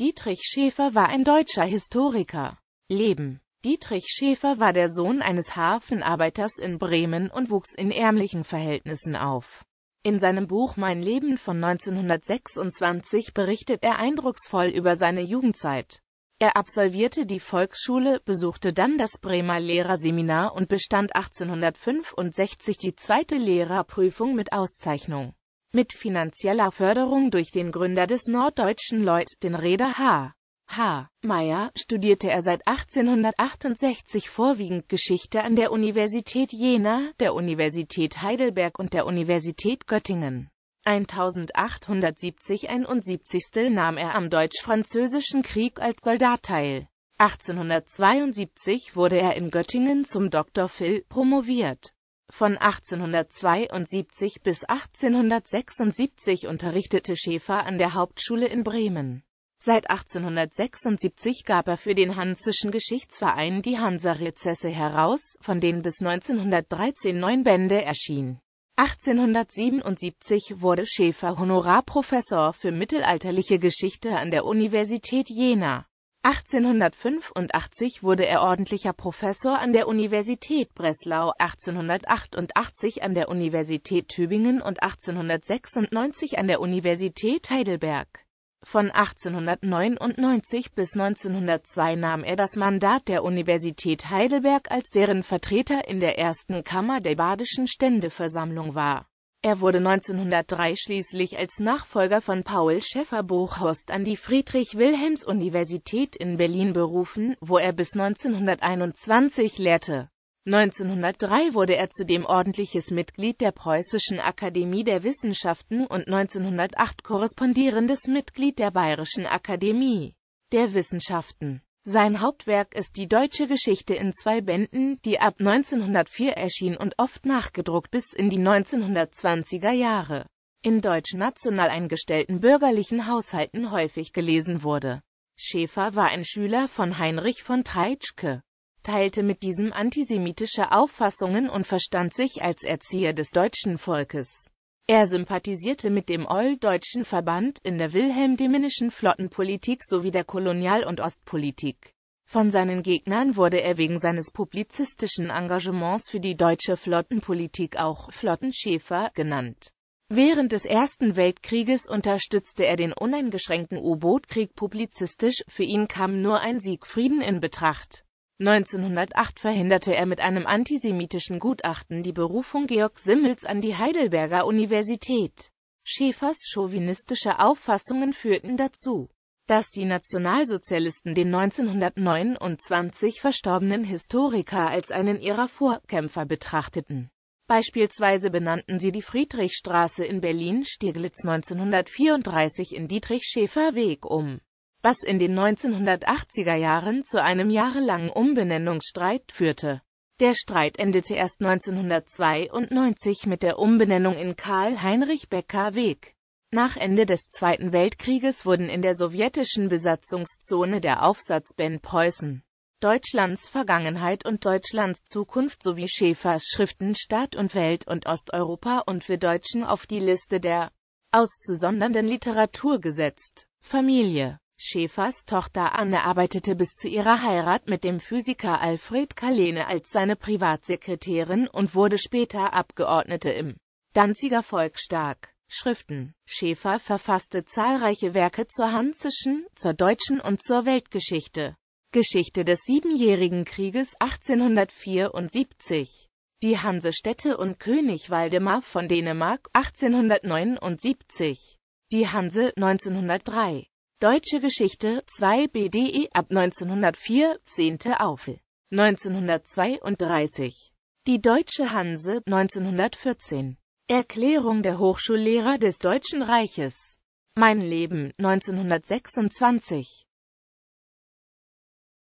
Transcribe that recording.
Dietrich Schäfer war ein deutscher Historiker. Leben Dietrich Schäfer war der Sohn eines Hafenarbeiters in Bremen und wuchs in ärmlichen Verhältnissen auf. In seinem Buch Mein Leben von 1926 berichtet er eindrucksvoll über seine Jugendzeit. Er absolvierte die Volksschule, besuchte dann das Bremer Lehrerseminar und bestand 1865 die zweite Lehrerprüfung mit Auszeichnung. Mit finanzieller Förderung durch den Gründer des norddeutschen Lloyd, den Reeder H. H. Meyer, studierte er seit 1868 vorwiegend Geschichte an der Universität Jena, der Universität Heidelberg und der Universität Göttingen. 1870-71 nahm er am Deutsch-Französischen Krieg als Soldat teil. 1872 wurde er in Göttingen zum Dr. Phil promoviert. Von 1872 bis 1876 unterrichtete Schäfer an der Hauptschule in Bremen. Seit 1876 gab er für den Hansischen Geschichtsverein die Hansa-Rezesse heraus, von denen bis 1913 neun Bände erschienen. 1877 wurde Schäfer Honorarprofessor für mittelalterliche Geschichte an der Universität Jena. 1885 wurde er ordentlicher Professor an der Universität Breslau, 1888 an der Universität Tübingen und 1896 an der Universität Heidelberg. Von 1899 bis 1902 nahm er das Mandat der Universität Heidelberg als deren Vertreter in der ersten Kammer der Badischen Ständeversammlung wahr er wurde 1903 schließlich als Nachfolger von Paul schäfer buchhorst an die Friedrich-Wilhelms-Universität in Berlin berufen, wo er bis 1921 lehrte. 1903 wurde er zudem ordentliches Mitglied der Preußischen Akademie der Wissenschaften und 1908 korrespondierendes Mitglied der Bayerischen Akademie der Wissenschaften. Sein Hauptwerk ist die deutsche Geschichte in zwei Bänden, die ab 1904 erschien und oft nachgedruckt bis in die 1920er Jahre in deutsch-national eingestellten bürgerlichen Haushalten häufig gelesen wurde. Schäfer war ein Schüler von Heinrich von Treitschke, teilte mit diesem antisemitische Auffassungen und verstand sich als Erzieher des deutschen Volkes er sympathisierte mit dem All-Deutschen Verband in der wilhelm wilhelmdeminischen Flottenpolitik sowie der Kolonial- und Ostpolitik. Von seinen Gegnern wurde er wegen seines publizistischen Engagements für die deutsche Flottenpolitik auch Flottenschäfer genannt. Während des Ersten Weltkrieges unterstützte er den uneingeschränkten U-Boot-Krieg publizistisch, für ihn kam nur ein Siegfrieden in Betracht. 1908 verhinderte er mit einem antisemitischen Gutachten die Berufung Georg Simmels an die Heidelberger Universität. Schäfers chauvinistische Auffassungen führten dazu, dass die Nationalsozialisten den 1929 verstorbenen Historiker als einen ihrer Vorkämpfer betrachteten. Beispielsweise benannten sie die Friedrichstraße in Berlin-Stieglitz 1934 in Dietrich-Schäfer-Weg um was in den 1980er Jahren zu einem jahrelangen Umbenennungsstreit führte. Der Streit endete erst 1992 mit der Umbenennung in Karl-Heinrich-Becker-Weg. Nach Ende des Zweiten Weltkrieges wurden in der sowjetischen Besatzungszone der Aufsatz Ben Preußen, Deutschlands Vergangenheit und Deutschlands Zukunft sowie Schäfers Schriften Staat und Welt und Osteuropa und wir Deutschen auf die Liste der auszusondernden Literatur gesetzt. Familie Schäfers Tochter Anne arbeitete bis zu ihrer Heirat mit dem Physiker Alfred Kalene als seine Privatsekretärin und wurde später Abgeordnete im Danziger Volksstag. Schriften. Schäfer verfasste zahlreiche Werke zur hanzischen, zur deutschen und zur Weltgeschichte. Geschichte des Siebenjährigen Krieges 1874. Die Hansestädte und König Waldemar von Dänemark 1879. Die Hanse 1903. Deutsche Geschichte 2 BDE ab 1904, 10. Aufel. 1932. Die Deutsche Hanse 1914. Erklärung der Hochschullehrer des Deutschen Reiches. Mein Leben 1926.